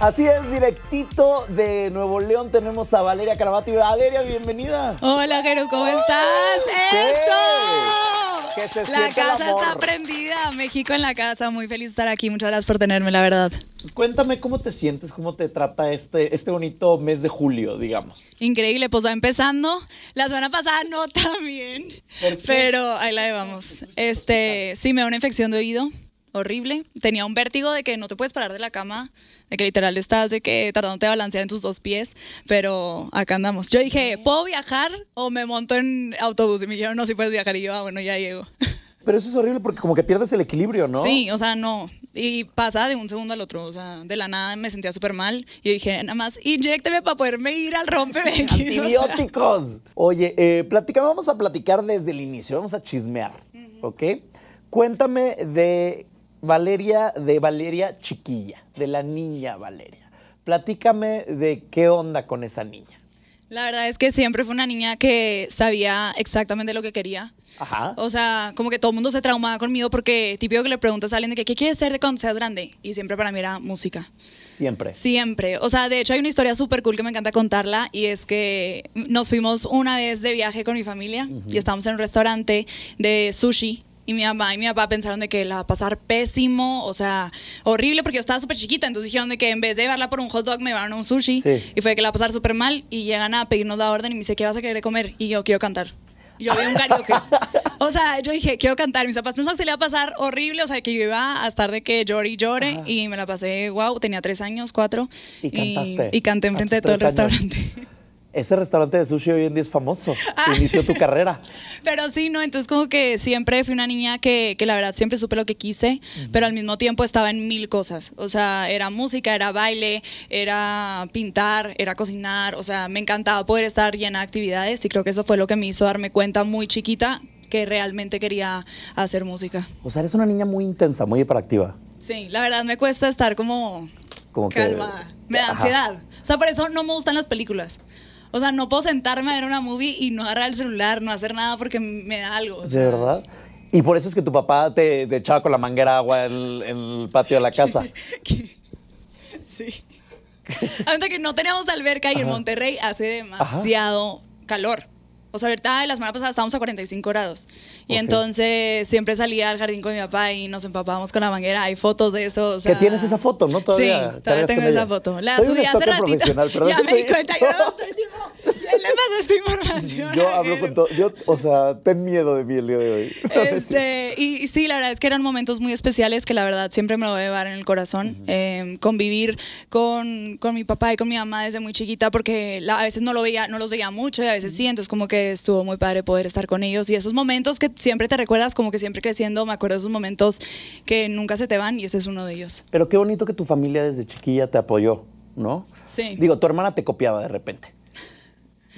Así es, directito de Nuevo León tenemos a Valeria Carabati. Valeria, bienvenida. Hola, Jero, ¿cómo estás? la casa está prendida, México en la casa. Muy feliz de estar aquí, muchas gracias por tenerme, la verdad. Cuéntame cómo te sientes, cómo te trata este, este bonito mes de julio, digamos. Increíble, pues va empezando. La semana pasada no también bien, pero ahí la llevamos. Este, sí, me da una infección de oído horrible. Tenía un vértigo de que no te puedes parar de la cama, de que literal estás de que tratándote de balancear en tus dos pies, pero acá andamos. Yo dije, ¿puedo viajar o me monto en autobús? Y me dijeron, no, si sí puedes viajar. Y yo, ah, bueno, ya llego. Pero eso es horrible porque como que pierdes el equilibrio, ¿no? Sí, o sea, no. Y pasa de un segundo al otro, o sea, de la nada me sentía súper mal y dije, nada más, inyecteme para poderme ir al rompe ¡Antibióticos! Oye, eh, vamos a platicar desde el inicio, vamos a chismear, ¿ok? Cuéntame de Valeria de Valeria Chiquilla, de la niña Valeria. Platícame de qué onda con esa niña. La verdad es que siempre fue una niña que sabía exactamente lo que quería. Ajá. O sea, como que todo el mundo se traumaba conmigo porque típico que le preguntas a alguien de que, qué quieres ser de cuando seas grande. Y siempre para mí era música. Siempre. Siempre. O sea, de hecho hay una historia súper cool que me encanta contarla y es que nos fuimos una vez de viaje con mi familia y estábamos en un restaurante de sushi y mi mamá y mi papá pensaron de que la va a pasar pésimo, o sea, horrible, porque yo estaba súper chiquita. Entonces dijeron que en vez de llevarla por un hot dog, me llevaron un sushi. Y fue que la va a pasar súper mal. Y llegan a pedirnos la orden y me dice, ¿qué vas a querer comer? Y yo quiero cantar. yo había un karaoke. O sea, yo dije, quiero cantar. Mis papás pensaron que se le va a pasar horrible. O sea, que yo iba a estar de que llore y llore. Y me la pasé, wow, tenía tres años, cuatro. Y, cantaste. Y canté enfrente de todo el restaurante. Ese restaurante de sushi hoy en día es famoso. Ah. Inició tu carrera. Pero sí, ¿no? Entonces como que siempre fui una niña que, que la verdad siempre supe lo que quise, pero al mismo tiempo estaba en mil cosas. O sea, era música, era baile, era pintar, era cocinar. O sea, me encantaba poder estar llena de actividades y creo que eso fue lo que me hizo darme cuenta muy chiquita que realmente quería hacer música. O sea, eres una niña muy intensa, muy hiperactiva. Sí, la verdad me cuesta estar como, como calmada. me da ansiedad. O sea, por eso no me gustan las películas. O sea, no puedo sentarme a ver una movie y no agarrar el celular, no hacer nada porque me da algo. ¿De verdad? Y por eso es que tu papá te, echaba con la manguera agua en, el patio de la casa. Sí. Antes que no teníamos alberca y en Monterrey hace demasiado calor. O sea, ahorita la semana pasada estábamos a 45 grados. Y entonces siempre salía al jardín con mi papá y nos empapábamos con la manguera. Hay fotos de eso. O tienes esa foto, ¿no? Todavía. Sí, todavía tengo esa foto. La subí hace ratito. Profesional, ya me di cuenta le pasa esta información? Yo hablo con todo. Yo, o sea, ten miedo de mí el día de hoy. Este, y, sí, la verdad es que eran momentos muy especiales que la verdad siempre me lo voy a llevar en el corazón. Em, convivir con, mi papá y con mi mamá desde muy chiquita porque a veces no, lo veía, no los veía mucho y a veces sí. Entonces, como que estuvo muy padre poder estar con ellos. Y esos momentos que siempre te recuerdas, como que siempre creciendo, me acuerdo de esos momentos que nunca se te van y ese es uno de ellos. Pero qué bonito que tu familia desde chiquilla te apoyó, ¿no? Sí. Digo, tu hermana te copiaba de repente.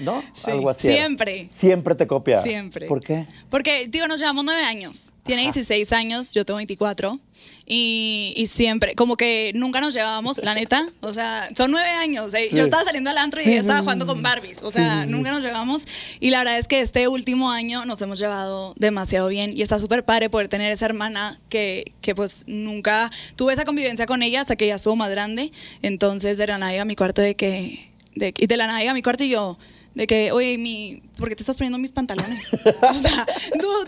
¿no? Algo así. Siempre. Siempre te copia. Siempre. ¿Por qué? Porque, digo, nos llevamos nueve años. Tiene 16 años, yo tengo 24. Y, siempre, como que nunca nos llevábamos, la neta. O sea, son nueve años. Eh. Yo estaba saliendo al antro y ella estaba jugando con Barbies. O sea, nunca nos llevamos. Y la verdad es que este último año nos hemos llevado demasiado bien. Y está súper padre poder tener esa hermana que, que, pues nunca tuve esa convivencia con ella hasta que ella estuvo más grande. Entonces, de la nada a mi cuarto de que. De, la nada a mi cuarto y yo, de que, oye, mi, ¿por qué te estás poniendo mis pantalones? o sea,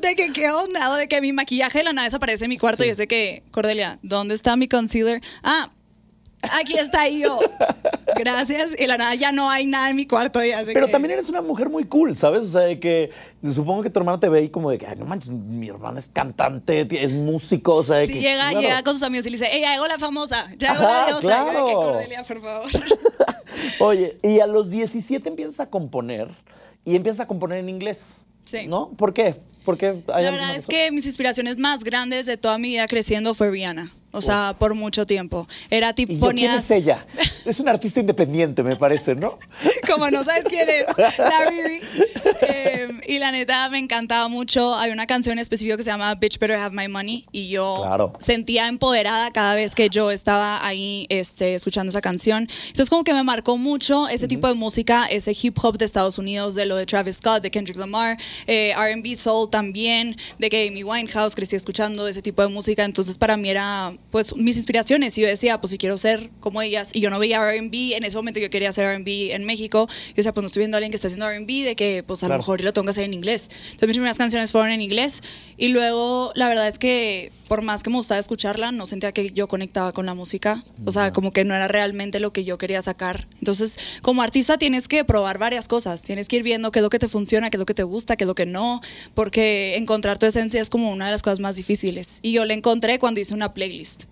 de que, ¿qué onda? de que mi maquillaje de la nada desaparece en mi cuarto y es que, Cordelia, ¿dónde está mi concealer? Ah, aquí está yo. Gracias. Y la nada ya no hay nada en mi cuarto. Pero también eres una mujer muy cool, ¿sabes? O sea, de que supongo que tu hermana te ve y como de que, ay, no manches, mi hermana es cantante, es músico, o sea, de que, llega, llega con sus amigos y le dice, ella hago la famosa, ya hago la Claro. Que Cordelia, por favor. Oye, y a los 17 empiezas a componer y empiezas a componer en inglés. Sí. ¿No? ¿Por qué? Porque la verdad es que mis inspiraciones más grandes de toda mi vida creciendo fue Rihanna. O sea, por mucho tiempo. Era tipo. ¿Quién es ella? Es una artista independiente, me parece, ¿no? Como no sabes quién es, la y la neta me encantaba mucho. Hay una canción específica que se llama Bitch Better Have My Money y yo sentía empoderada cada vez que yo estaba ahí este, escuchando esa canción. Entonces como que me marcó mucho ese tipo de música, ese hip hop de Estados Unidos, de lo de Travis Scott, de Kendrick Lamar, eh, RB Soul también, de que Amy Winehouse crecí escuchando ese tipo de música. Entonces para mí era pues mis inspiraciones y yo decía pues si quiero ser como ellas y yo no veía RB, en ese momento yo quería hacer RB en México, yo sea pues no estoy viendo a alguien que está haciendo RB, de que pues a lo mejor lo tengo en inglés. Entonces mis primeras canciones fueron en inglés y luego la verdad es que por más que me gustaba escucharla, no sentía que yo conectaba con la música, o sea, como que no era realmente lo que yo quería sacar. Entonces, como artista tienes que probar varias cosas, tienes que ir viendo qué es lo que te funciona, qué es lo que te gusta, qué es lo que no, porque encontrar tu esencia es como una de las cosas más difíciles. Y yo la encontré cuando hice una playlist.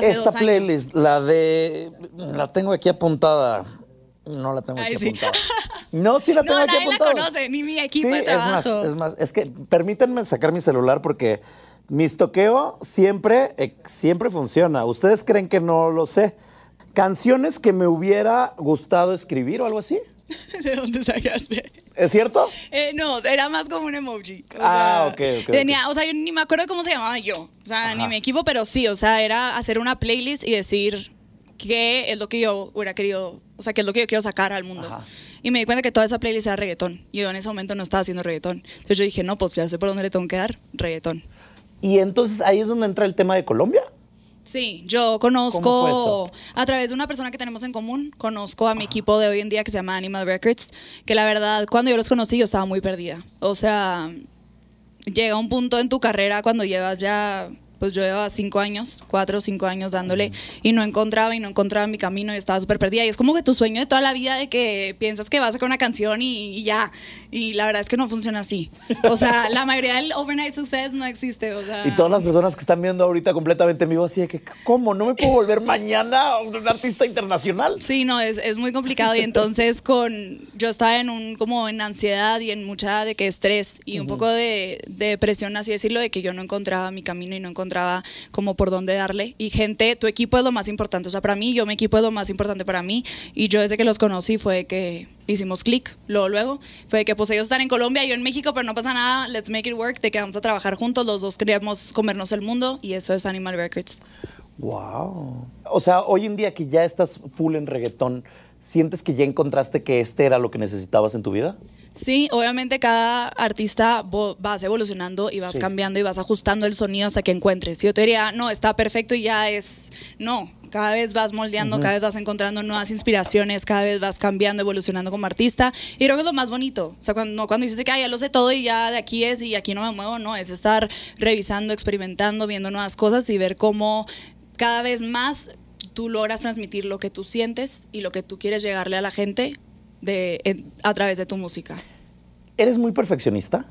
Esta playlist, la de, la tengo aquí apuntada. No la tengo Ay, aquí No, sí la tengo no, aquí nadie la conoce, ni mi equipo sí, es más, es más. Es que permítanme sacar mi celular porque mis toqueo siempre, eh, siempre funciona. Ustedes creen que no lo sé. Canciones que me hubiera gustado escribir o algo así. ¿De dónde sacaste? ¿Es cierto? Eh, no, era más como un emoji. ah, ok, Tenía, o sea, yo ni me acuerdo cómo se llamaba yo. O sea, ni mi equipo, pero sí, o sea, era hacer una playlist y decir qué es lo que yo hubiera querido o sea, que es lo que yo quiero sacar al mundo? Y me di cuenta que toda esa playlist era reggaetón. Y yo en ese momento no estaba haciendo reggaetón. Entonces yo dije, no, pues ya sé por dónde le tengo que dar reggaetón. Y entonces ahí es donde entra el tema de Colombia. Sí, yo conozco a través de una persona que tenemos en común, conozco a mi equipo de hoy en día que se llama Animal Records, que la verdad cuando yo los conocí yo estaba muy perdida. O sea, llega un punto en tu carrera cuando llevas ya pues yo llevaba cinco años, cuatro o cinco años dándole y no encontraba y no encontraba mi camino y estaba súper perdida. Y es como que tu sueño de toda la vida de que piensas que vas a sacar una canción y, ya. Y la verdad es que no funciona así. O sea, la mayoría del overnight success no existe. Y todas las personas que están viendo ahorita completamente en vivo así de que, ¿cómo? ¿No me puedo volver mañana un artista internacional? Sí, no, es, es muy complicado. Y entonces con, yo estaba en un, como en ansiedad y en mucha de que estrés y un poco de, de depresión, así decirlo, de que yo no encontraba mi camino y no encontraba como por dónde darle. Y gente, tu equipo es lo más importante. O sea, para mí, yo mi equipo es lo más importante para mí. Y yo desde que los conocí fue que hicimos clic. Luego, luego fue que pues ellos están en Colombia, yo en México, pero no pasa nada. Let's make it work. De que vamos a trabajar juntos. Los dos queríamos comernos el mundo y eso es Animal Records. Wow. O sea, hoy en día que ya estás full en reggaetón, ¿sientes que ya encontraste que este era lo que necesitabas en tu vida? Sí, obviamente cada artista vas evolucionando y vas cambiando y vas ajustando el sonido hasta que encuentres. Yo te diría, no, está perfecto y ya es, no, cada vez vas moldeando, cada vez vas encontrando nuevas inspiraciones, cada vez vas cambiando, evolucionando como artista. Y creo que es lo más bonito. O sea, cuando, dices que ya lo sé todo y ya de aquí es y aquí no me muevo, no, es estar revisando, experimentando, viendo nuevas cosas y ver cómo cada vez más tú logras transmitir lo que tú sientes y lo que tú quieres llegarle a la gente a través de tu música. ¿Eres muy perfeccionista?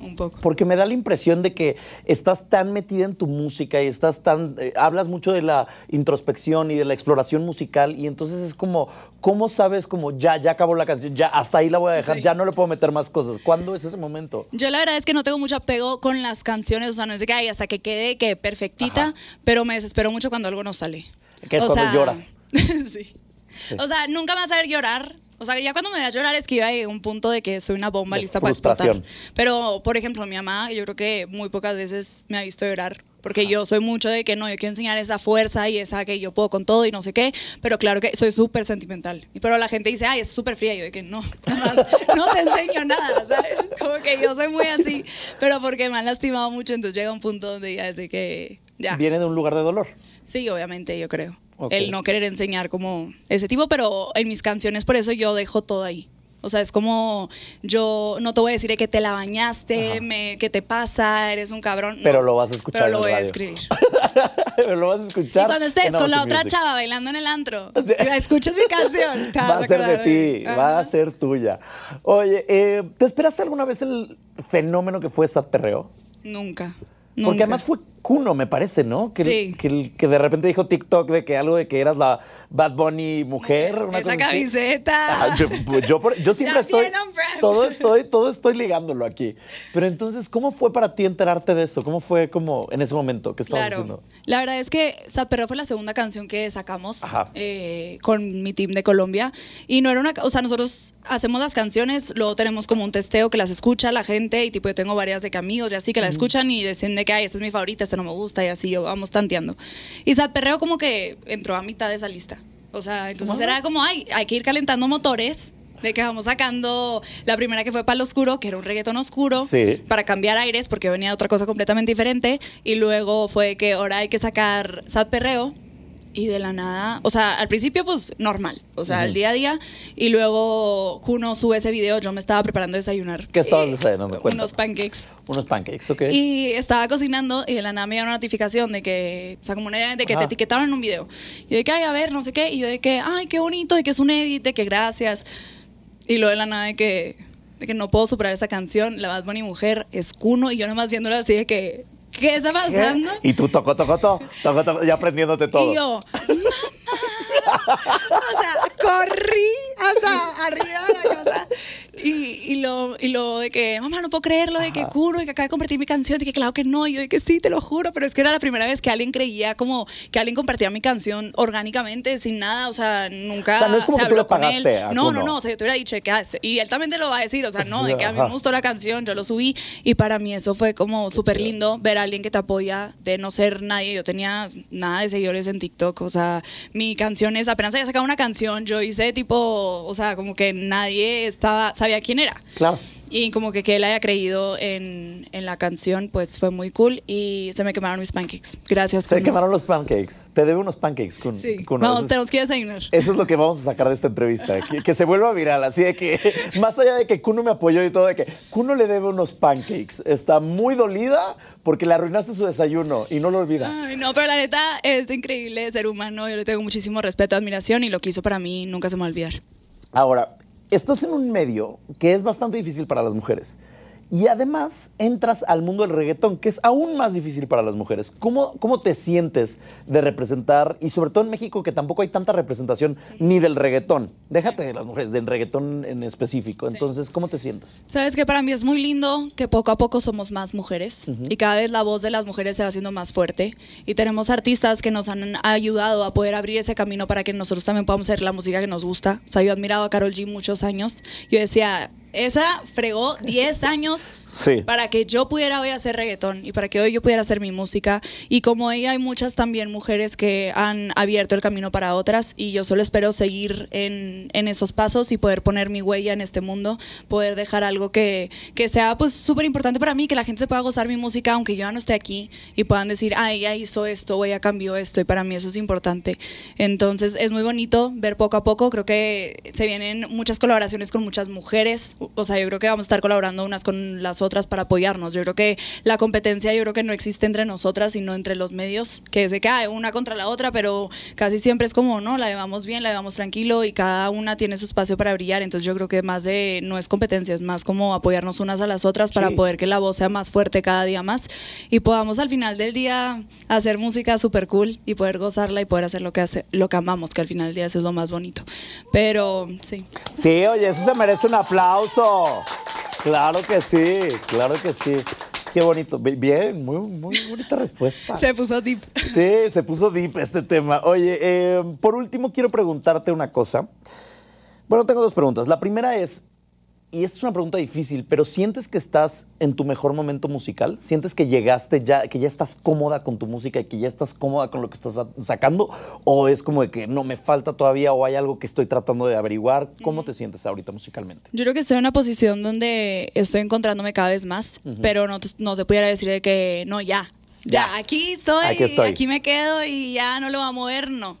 Un poco. Porque me da la impresión de que estás tan metida en tu música y estás tan. Eh, hablas mucho de la introspección y de la exploración musical, y entonces es como, ¿cómo sabes como ya, ya acabó la canción, ya hasta ahí la voy a dejar, ya no le puedo meter más cosas? ¿Cuándo es ese momento? Yo la verdad es que no tengo mucho apego con las canciones, o sea, no sé que hasta que quede que perfectita, pero me desespero mucho cuando algo no sale. Que es o cuando lloras. O sea, nunca vas a ver llorar, o sea, ya cuando me da a llorar es que iba un punto de que soy una bomba lista para explotar. Pero, por ejemplo, mi mamá, yo creo que muy pocas veces me ha visto llorar. Porque yo soy mucho de que no, yo quiero enseñar esa fuerza y esa que yo puedo con todo y no sé qué. Pero claro que soy súper sentimental. Pero la gente dice, ay, es súper fría. Y yo de que no, nada más, no te enseño nada, ¿sabes? Como que yo soy muy así. Pero porque me han lastimado mucho, entonces llega un punto donde ya sé que ya. Viene de un lugar de dolor. Sí, obviamente, yo creo. El no querer enseñar como ese tipo, pero en mis canciones por eso yo dejo todo ahí. O sea, es como yo no te voy a decir que te la bañaste, que te pasa, eres un cabrón. pero lo vas a escuchar. Pero lo voy a escribir. pero lo vas a escuchar. cuando estés con la otra chava bailando en el antro, sí. mi canción. Va a ser de ti, va a ser tuya. Oye, eh, ¿te esperaste alguna vez el fenómeno que fue Sat Perreo? Nunca. Porque además fue uno me parece, ¿no? Que, sí. que, de repente dijo TikTok de que algo de que eras la Bad Bunny mujer. Una Esa cosa camiseta. Así. Ah, yo, pues, yo, siempre estoy. Todo estoy, todo estoy ligándolo aquí. Pero entonces, ¿cómo fue para ti enterarte de esto ¿Cómo fue como en ese momento que estabas haciendo? La verdad es que Sad Perro fue la segunda canción que sacamos eh, con mi team de Colombia. Y no era una. O sea, nosotros hacemos las canciones, luego tenemos como un testeo que las escucha la gente y tipo, yo tengo varias de caminos y así que la escuchan y deciden de que, ay, esta es mi favorita, esta no me gusta y así yo vamos tanteando. Y Sad Perreo como que entró a mitad de esa lista. O sea, entonces era como, ay, hay que ir calentando motores de que vamos sacando la primera que fue Palo Oscuro, que era un reggaetón oscuro, para cambiar aires, porque venía otra cosa completamente diferente. Y luego fue que ahora hay que sacar Sad Perreo, y de la nada, o sea, al principio pues normal, o sea, el día a día y luego Kuno sube ese video, yo me estaba preparando desayunar. ¿Qué estabas eh, desayunando? unos pancakes. Unos pancakes, ok. Y estaba cocinando y de la nada me dio una notificación de que, o sea, como una de que te etiquetaron en un video. Y yo de que, ay, a ver, no sé qué, y yo de que, ay, qué bonito, de que es un edit, de que gracias. Y luego de la nada de que que no puedo superar esa canción, la Bad Bunny Mujer, es Cuno, y yo nomás viéndola así de que ¿qué está pasando? Y tú tocó, tocó, tocó, toco toco ya aprendiéndote todo. yo, O sea, corrí hasta arriba de la casa. Y y, lo, y lo de que, mamá, no puedo creerlo, de que curo, y que acaba de compartir mi canción, de que claro que no, yo de que sí, te lo juro, pero es que era la primera vez que alguien creía como que alguien compartía mi canción orgánicamente, sin nada, o sea, nunca. O sea, no es como que tú lo pagaste. no, no, no, o sea, yo te hubiera dicho, ¿qué ah, Y él también te lo va a decir, o sea, no, de que a mí me gustó la canción, yo lo subí, y para mí eso fue como súper lindo ver a alguien que te apoya de no ser nadie. Yo tenía nada de seguidores en TikTok, o sea, mi canción es, apenas había sacado una canción, yo hice tipo, o sea, como que nadie estaba, sabía quién era. Claro. Y como que, que él haya creído en, la canción, pues fue muy cool. Y se me quemaron mis pancakes. Gracias. Se quemaron los pancakes. Te debo unos pancakes, Sí. Vamos, tenemos que desayunar. Eso es lo que vamos a sacar de esta entrevista. Que, se vuelva viral. Así de que, más allá de que Kuno me apoyó y todo, de que Kuno le debe unos pancakes. Está muy dolida porque le arruinaste su desayuno y no lo olvida. no, pero la neta es increíble ser humano. Yo le tengo muchísimo respeto, admiración y lo que hizo para mí nunca se me va a olvidar. Ahora, estás en un medio que es bastante difícil para las mujeres. Y además entras al mundo del reggaetón, que es aún más difícil para las mujeres. ¿Cómo, ¿Cómo, te sientes de representar, y sobre todo en México, que tampoco hay tanta representación ni del reggaetón? Déjate de las mujeres, del reggaetón en específico. Entonces, ¿cómo te sientes? Sabes que para mí es muy lindo que poco a poco somos más mujeres y cada vez la voz de las mujeres se va haciendo más fuerte. Y tenemos artistas que nos han ayudado a poder abrir ese camino para que nosotros también podamos hacer la música que nos gusta. O sea, yo he admirado a Carol G muchos años. Yo decía, esa fregó 10 años para que yo pudiera hoy hacer reggaetón y para que hoy yo pudiera hacer mi música. Y como ella hay muchas también mujeres que han abierto el camino para otras y yo solo espero seguir en, esos pasos y poder poner mi huella en este mundo, poder dejar algo que, sea pues súper importante para mí, que la gente se pueda gozar mi música aunque yo ya no esté aquí y puedan decir, ah, ella hizo esto o ella cambió esto y para mí eso es importante. Entonces es muy bonito ver poco a poco, creo que se vienen muchas colaboraciones con muchas mujeres o sea, yo creo que vamos a estar colaborando unas con las otras para apoyarnos. Yo creo que la competencia, yo creo que no existe entre nosotras, sino entre los medios, que se cae una contra la otra, pero casi siempre es como, no, la llevamos bien, la llevamos tranquilo y cada una tiene su espacio para brillar. Entonces yo creo que más de, no es competencia, es más como apoyarnos unas a las otras para poder que la voz sea más fuerte cada día más y podamos al final del día hacer música súper cool y poder gozarla y poder hacer lo que, hace, lo que amamos, que al final del día eso es lo más bonito. Pero sí. Sí, oye, eso se merece un aplauso. Claro que sí, claro que sí. Qué bonito. Bien, muy, muy bonita respuesta. Se puso deep. Sí, se puso deep este tema. Oye, em, por último quiero preguntarte una cosa. Bueno, tengo dos preguntas. La primera es, y esta es una pregunta difícil, pero ¿sientes que estás en tu mejor momento musical? ¿Sientes que llegaste ya, que ya estás cómoda con tu música y que ya estás cómoda con lo que estás sacando? ¿O es como de que no me falta todavía o hay algo que estoy tratando de averiguar? ¿Cómo te mm. sientes ahorita musicalmente? Yo creo que estoy en una posición donde estoy encontrándome cada vez más, pero no te, no te pudiera decir de que no, ya. Ya, aquí, estoy, aquí, aquí me quedo y ya no lo va a mover, no.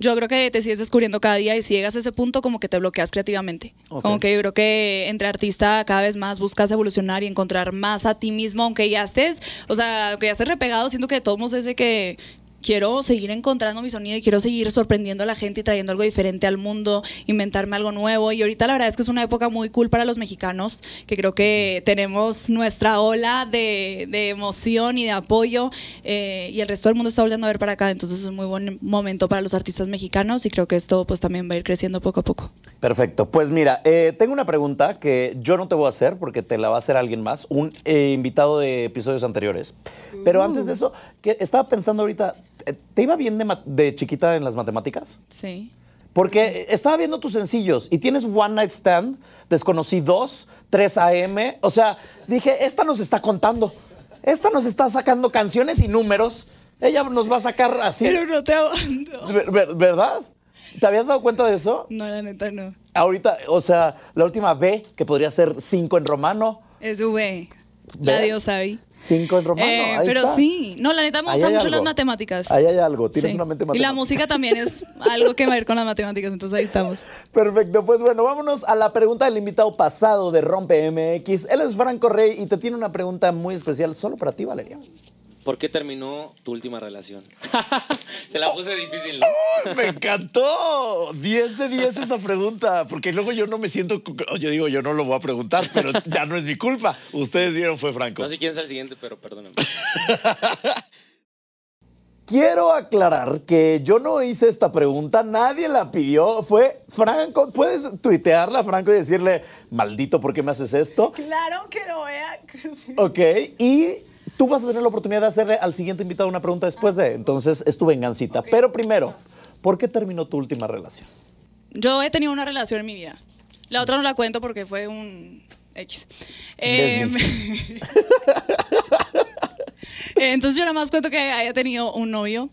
Yo creo que te sigues descubriendo cada día y si llegas a ese punto como que te bloqueas creativamente. Como que yo creo que entre artista cada vez más buscas evolucionar y encontrar más a ti mismo, aunque ya estés, o sea, aunque ya estés repegado, siento que de todos modos ese que quiero seguir encontrando mi sonido y quiero seguir sorprendiendo a la gente y trayendo algo diferente al mundo, inventarme algo nuevo. Y ahorita la verdad es que es una época muy cool para los mexicanos, que creo que tenemos nuestra ola de, emoción y de apoyo eh, y el resto del mundo está volviendo a ver para acá. Entonces es un muy buen momento para los artistas mexicanos y creo que esto pues también va a ir creciendo poco a poco. Perfecto. Pues mira, eh, tengo una pregunta que yo no te voy a hacer porque te la va a hacer alguien más, un eh, invitado de episodios anteriores. Pero antes de eso, que estaba pensando ahorita, eh, ¿te iba bien de, chiquita en las matemáticas? Sí. Porque estaba viendo tus sencillos y tienes One Night Stand, Desconocí 2, 3 AM. O sea, dije, esta nos está contando. Esta nos está sacando canciones y números. Ella nos va a sacar así. Pero no te ¿Verdad? ¿Te habías dado cuenta de eso? No, la neta no. Ahorita, o sea, la última B, que podría ser 5 en romano. Es V. La diosa sabe. Cinco en romano. Eh, pero sí. No, la neta me gustan mucho las matemáticas. Ahí hay algo. Tienes una matemática. Y la música también es algo que ver con las matemáticas. Entonces ahí estamos. Perfecto. Pues bueno, vámonos a la pregunta del invitado pasado de Rompe MX. Él es Franco Rey y te tiene una pregunta muy especial solo para ti, Valeria. ¿Por qué terminó tu última relación? Se la puse difícil, ¿no? ¡Me encantó! 10 de 10 esa pregunta, porque luego yo no me siento. Yo digo, yo no lo voy a preguntar, pero ya no es mi culpa. Ustedes vieron, fue Franco. No sé quién es el siguiente, pero perdónenme. Quiero aclarar que yo no hice esta pregunta, nadie la pidió, fue Franco. ¿Puedes tuitearla, Franco, y decirle, maldito, ¿por qué me haces esto? Claro que lo no, vea. ok, y Tú vas a tener la oportunidad de hacerle al siguiente invitado una pregunta después de. Entonces, es tu vengancita. Pero primero, ¿por qué terminó tu última relación? Yo he tenido una relación en mi vida. La otra no la cuento porque fue un X. Em, entonces yo nada más cuento que haya tenido un novio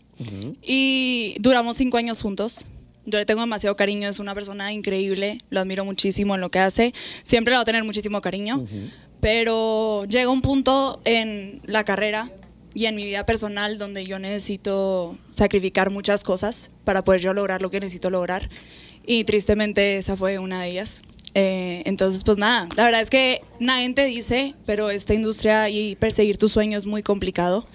y duramos cinco años juntos. Yo le tengo demasiado cariño, es una persona increíble, lo admiro muchísimo en lo que hace, siempre le va a tener muchísimo cariño pero llega un punto en la carrera y en mi vida personal donde yo necesito sacrificar muchas cosas para poder yo lograr lo que necesito lograr y tristemente esa fue una de ellas. Eh, entonces, pues nada, la verdad es que nadie te dice, pero esta industria y perseguir tus sueños es muy complicado.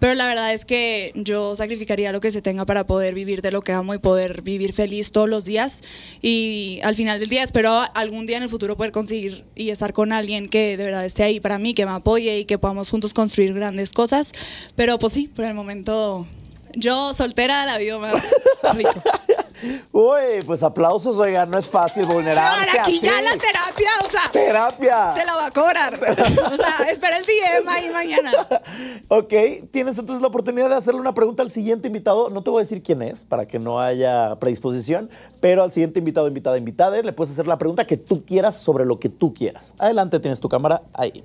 Pero la verdad es que yo sacrificaría lo que se tenga para poder vivir de lo que amo y poder vivir feliz todos los días. Y al final del día espero algún día en el futuro poder conseguir y estar con alguien que de verdad esté ahí para mí, que me apoye y que podamos juntos construir grandes cosas. Pero pues sí, por el momento yo soltera la vivo más rico. Uy, pues aplausos, oiga, no es fácil vulnerarse Para aquí ya la terapia, o sea. Terapia. Te la va a cobrar. o sea, espera el DM ahí mañana. ok, tienes entonces la oportunidad de hacerle una pregunta al siguiente invitado. No te voy a decir quién es, para que no haya predisposición, pero al siguiente invitado, invitada, invitada, le puedes hacer la pregunta que tú quieras sobre lo que tú quieras. Adelante, tienes tu cámara ahí.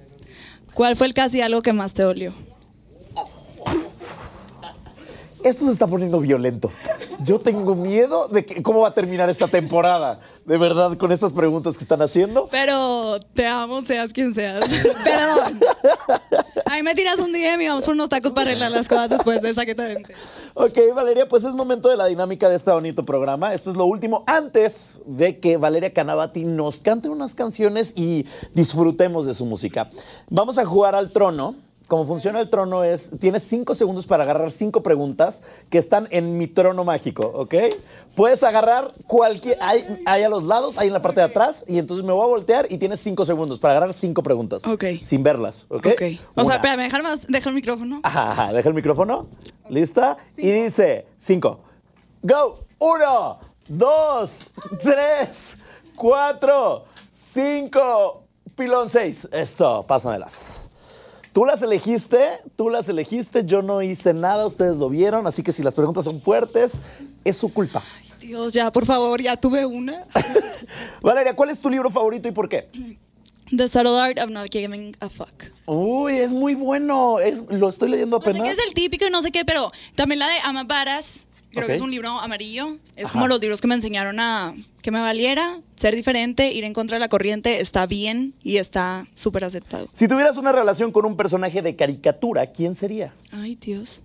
¿Cuál fue el casi algo que más te dolió? esto se está poniendo violento. Yo tengo miedo de que, cómo va a terminar esta temporada, de verdad, con estas preguntas que están haciendo. Pero te amo, seas quien seas. Perdón. Ahí me tiras un DM y vamos por unos tacos para arreglar las cosas después de esa que te vente. Ok, Valeria, pues es momento de la dinámica de este bonito programa. Esto es lo último antes de que Valeria Canavati nos cante unas canciones y disfrutemos de su música. Vamos a jugar al trono como funciona el trono es, tienes cinco segundos para agarrar cinco preguntas que están en mi trono mágico, ¿ok? Puedes agarrar cualquier, hay, hay a los lados, hay en la parte de atrás, y entonces me voy a voltear y tienes cinco segundos para agarrar cinco preguntas. Ok. Sin verlas, ¿ok? Ok. O sea, espérame, deja, más, deja el micrófono. Ajá, deja el micrófono. ¿Lista? Y dice, 5, Go. 1, 2, 3, 4, 5, pilón seis. Eso, pásamelas. Tú las elegiste, tú las elegiste, yo no hice nada, ustedes lo vieron, así que si las preguntas son fuertes, es su culpa. Ay, Dios, ya, por favor, ya tuve una. Valeria, ¿cuál es tu libro favorito y por qué? The Subtle Art of Not Giving a Fuck. Uy, es muy bueno. lo estoy leyendo apenas. No es el típico y no sé qué, pero también la de Ama Creo que es un libro amarillo. Es como los libros que me enseñaron a que me valiera, ser diferente, ir en contra de la corriente, está bien y está súper aceptado. Si tuvieras una relación con un personaje de caricatura, ¿quién sería? Ay, Dios.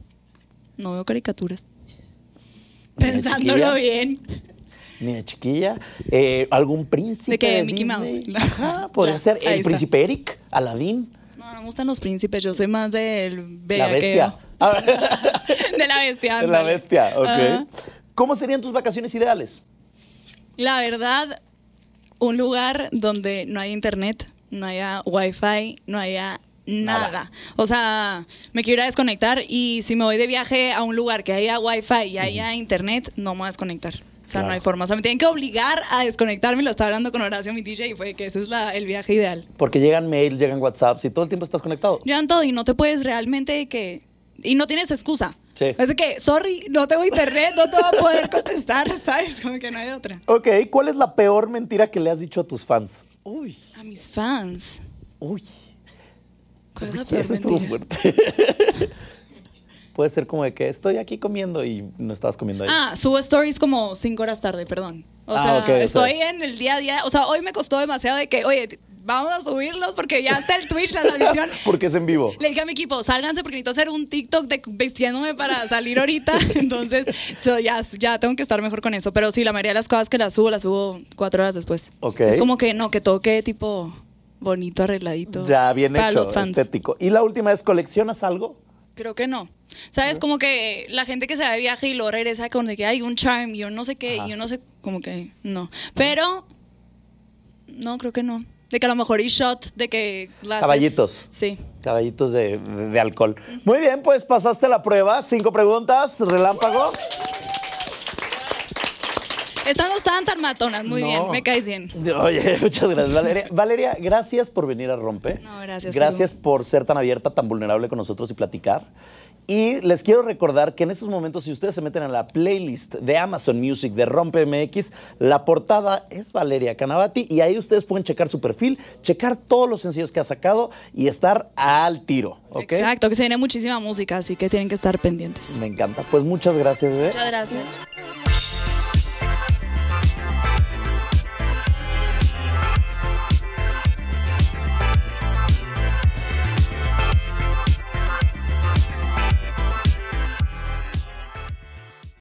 No veo caricaturas. Pensándolo bien. Ni chiquilla. Eh, ¿Algún príncipe? De que Mickey Mouse. podría ser el príncipe Eric, Aladdin. No, no me gustan los príncipes, yo soy más del La bestia. de la bestia. De la bestia, ok. ¿Cómo serían tus vacaciones ideales? La verdad, un lugar donde no hay internet, no haya wifi, no haya Nada. O sea, me quiero ir a desconectar y si me voy de viaje a un lugar que haya wifi y haya internet, no me voy a desconectar. O sea, no hay forma. O sea, me tienen que obligar a desconectarme. Lo estaba hablando con Horacio, mi DJ, y fue que ese es el viaje ideal. Porque llegan mails, llegan WhatsApps y todo el tiempo estás conectado. Llegan todo y no te puedes realmente que... Y no tienes excusa que, sorry, no tengo internet, no te voy a poder contestar, ¿sabes? Como que no hay otra. Ok, ¿cuál es la peor mentira que le has dicho a tus fans? Uy. A mis fans. Uy. ¿Cuál es la peor estuvo fuerte. Puede ser como de que estoy aquí comiendo y no estabas comiendo ahí. Ah, subo stories como cinco horas tarde, perdón. O ah, sea, estoy en el día a día. O sea, hoy me costó demasiado de que, oye, vamos a subirlos porque ya está el Twitch, la transmisión. porque es en vivo. Le dije a mi equipo, sálganse porque necesito hacer un TikTok de vestiéndome para salir ahorita. Entonces, yo ya, ya tengo que estar mejor con eso. Pero sí, la mayoría de las cosas que las subo, las subo cuatro horas después. Okay. Es como que no, que todo toque tipo bonito, arregladito. Ya, bien hecho, estético. Y la última es, ¿coleccionas algo? Creo que no. ¿Sabes? Como que la gente que se va de viaje y lo regresa con de que hay un charm yo no sé qué, yo no sé, como que no. Pero, no, creo que no. De que a lo mejor y shot, de que... Caballitos. Sí. Caballitos de, alcohol. Muy bien, pues pasaste la prueba. Cinco preguntas, relámpago. Estamos tan tan matonas, muy bien, me caes bien. Oye, muchas gracias, Valeria. Valeria, gracias por venir a Rompe. No, gracias. Gracias por ser tan abierta, tan vulnerable con nosotros y platicar. Y les quiero recordar que en estos momentos, si ustedes se meten a la playlist de Amazon Music de Rompe MX, la portada es Valeria Canavati y ahí ustedes pueden checar su perfil, checar todos los sencillos que ha sacado y estar al tiro. Exacto, que se viene muchísima música, así que tienen que estar pendientes. Me encanta. Pues muchas gracias, bebé. Muchas gracias.